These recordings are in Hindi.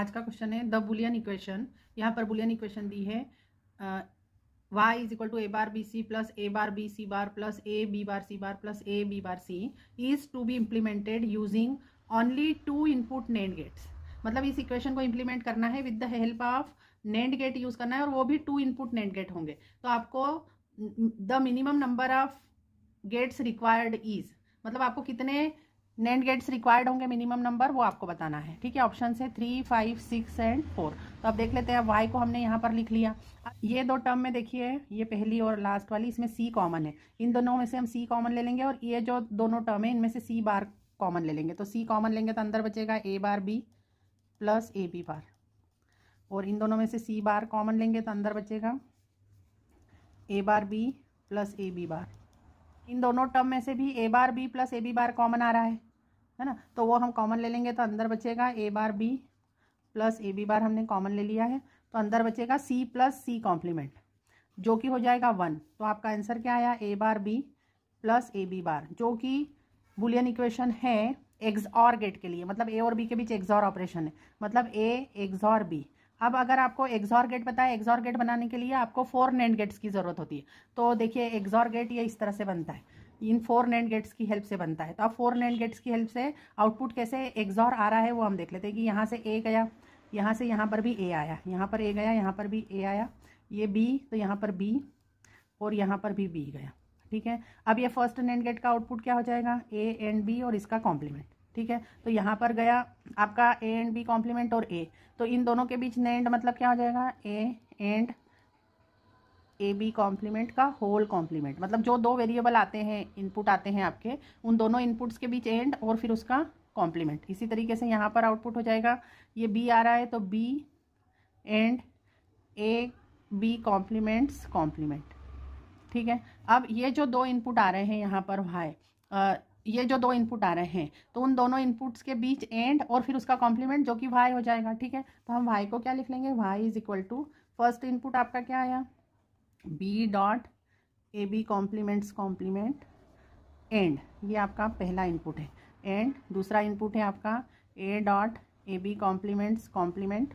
आज का क्वेश्चन है द बुलियन इक्वेशन यहाँ पर बुलियन इक्वेशन दी है Y is equal to A bar B C plus A bar B C bar plus A B bar C bar plus A B bar C is to be implemented using only two input NAND gates मतलब इस इक्वेशन को इम्प्लीमेंट करना है with the help of NAND gate use करना है और वो भी टू इनपुट नेंड गेट होंगे तो आपको the minimum number of gates required is मतलब आपको कितने नैंड गेट्स रिक्वायर्ड होंगे मिनिमम नंबर वो आपको बताना है ठीक है ऑप्शन है three five six and four तो आप देख लेते हैं वाई को हमने यहाँ पर लिख लिया ये दो टर्म में देखिए ये पहली और लास्ट वाली इसमें सी कॉमन है इन दोनों में से हम सी कॉमन ले लेंगे और ये जो दोनों टर्म है इनमें से सी बार कॉमन ले लेंगे तो सी कॉमन लेंगे तो अंदर बचेगा A bar B plus A B bar और इन दोनों में से सी बार कॉमन लेंगे तो अंदर बचेगा A bar B plus A B bar इन दोनों टर्म में से भी A bar B plus A B bar common आ रहा है है ना तो वो हम कॉमन ले लेंगे तो अंदर बचेगा A bar B plus A B bar हमने कॉमन ले लिया है तो अंदर बचेगा सी प्लस सी कॉम्प्लीमेंट जो कि हो जाएगा वन तो आपका आंसर क्या आया A bar B plus A B bar जो कि बुलियन इक्वेशन है एक्स और गेट के लिए मतलब ए और बी के बीच और ऑपरेशन है मतलब ए और बी अब अगर आपको एग्जॉर गेट है एग्जॉर गेट बनाने के लिए आपको फोर नैंड गेट्स की ज़रूरत होती है तो देखिए एग्जॉर गेट ये इस तरह से बनता है इन फोर नैंड गेट्स की हेल्प से बनता है तो अब फोर नैंड गेट्स की हेल्प से आउटपुट कैसे एग्जॉर आ रहा है वो हम देख लेते हैं कि यहाँ से ए गया यहाँ से यहाँ पर भी ए आया यहाँ पर ए गया यहाँ पर भी ए आया ये बी तो यहाँ पर बी और यहाँ पर भी बी गया ठीक है अब ये फर्स्ट नैंड गेट का आउटपुट क्या हो जाएगा ए एंड बी और इसका कॉम्प्लीमेंट ठीक है तो यहाँ पर गया आपका ए एंड बी कॉम्प्लीमेंट और ए तो इन दोनों के बीच नेंड मतलब क्या हो जाएगा A and A B complement का होल कॉम्प्लीमेंट मतलब जो दो वेरिएबल आते हैं इनपुट आते हैं आपके उन दोनों इनपुट्स के बीच एंड और फिर उसका कॉम्प्लीमेंट इसी तरीके से यहाँ पर आउटपुट हो जाएगा ये बी आ रहा है तो B and A B complements complement ठीक है अब ये जो दो इनपुट आ रहे हैं यहाँ पर वाई ये जो दो इनपुट आ रहे हैं तो उन दोनों इनपुट्स के बीच एंड और फिर उसका कॉम्प्लीमेंट जो कि वाई हो जाएगा ठीक है तो हम वाई को क्या लिख लेंगे Y is equal to first input आपका क्या आया B dot A B complements complement and ये आपका पहला इनपुट है एंड दूसरा इनपुट है आपका A dot A B complements complement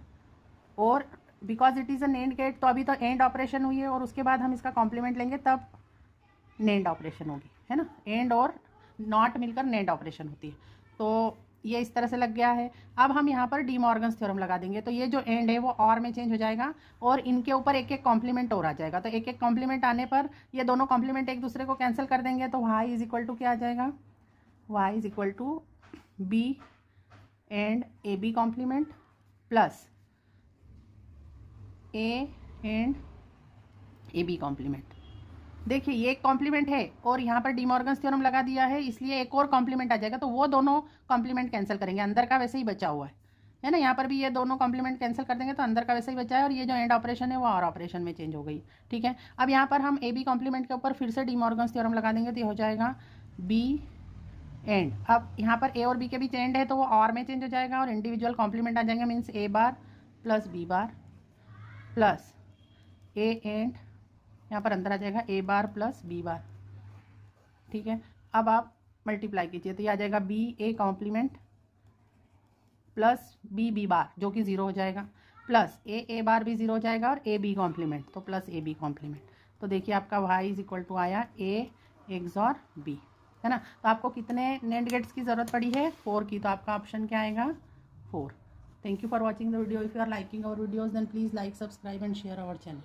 और because it is a NAND gate तो अभी तो एंड ऑपरेशन हुई है और उसके बाद हम इसका कॉम्प्लीमेंट लेंगे तब नेंड ऑपरेशन होगी है ना एंड और नॉट मिलकर नेट ऑपरेशन होती है तो ये इस तरह से लग गया है अब हम यहाँ पर डी मॉर्गन थ्योरम लगा देंगे तो ये जो एंड है वो और में चेंज हो जाएगा और इनके ऊपर एक एक कॉम्प्लीमेंट और आ जाएगा तो एक एक कॉम्प्लीमेंट आने पर ये दोनों कॉम्प्लीमेंट एक दूसरे को कैंसिल कर देंगे तो वाई इज इक्वल टू क्या आ जाएगा Y is equal to B and A B complement plus A and A B complement देखिए ये एक कॉम्प्लीमेंट है और यहाँ पर डीमॉर्गन्स थ्योरम लगा दिया है इसलिए एक और कॉम्प्लीमेंट आ जाएगा तो वो दोनों कॉम्प्लीमेंट कैंसिल करेंगे अंदर का वैसे ही बचा हुआ है है ना यहाँ पर भी ये दोनों कॉम्प्लीमेंट कैंसिल कर देंगे तो अंदर का वैसे ही बचा है और ये जो एंड ऑपरेशन है वो और ऑपरेशन में चेंज हो गई ठीक है अब यहाँ पर हम ए बी कॉम्प्लीमेंट के ऊपर फिर से डीमॉर्गन्स थ्योरम लगा देंगे तो ये हो जाएगा बी एंड अब यहाँ पर ए और बी के बीच एंड है तो वो और में चेंज हो जाएगा और इंडिविजुअल कॉम्प्लीमेंट आ जाएंगे means A bar plus B bar plus A and यहाँ पर अंदर आ जाएगा ए बार प्लस बी बार ठीक है अब आप मल्टीप्लाई कीजिए तो ये आ जाएगा B A complement plus B B bar जो कि ज़ीरो हो जाएगा प्लस ए ए बार भी ज़ीरो हो जाएगा और ए बी कॉम्प्लीमेंट तो प्लस ए बी कॉम्प्लीमेंट तो देखिए आपका वाई इज इक्वल टू आया ए एक्स और बी है ना तो आपको कितने नेट गेट्स की ज़रूरत पड़ी है फोर की तो आपका ऑप्शन क्या आएगा four thank you for watching the video if you are liking our videos then please like subscribe and share our channel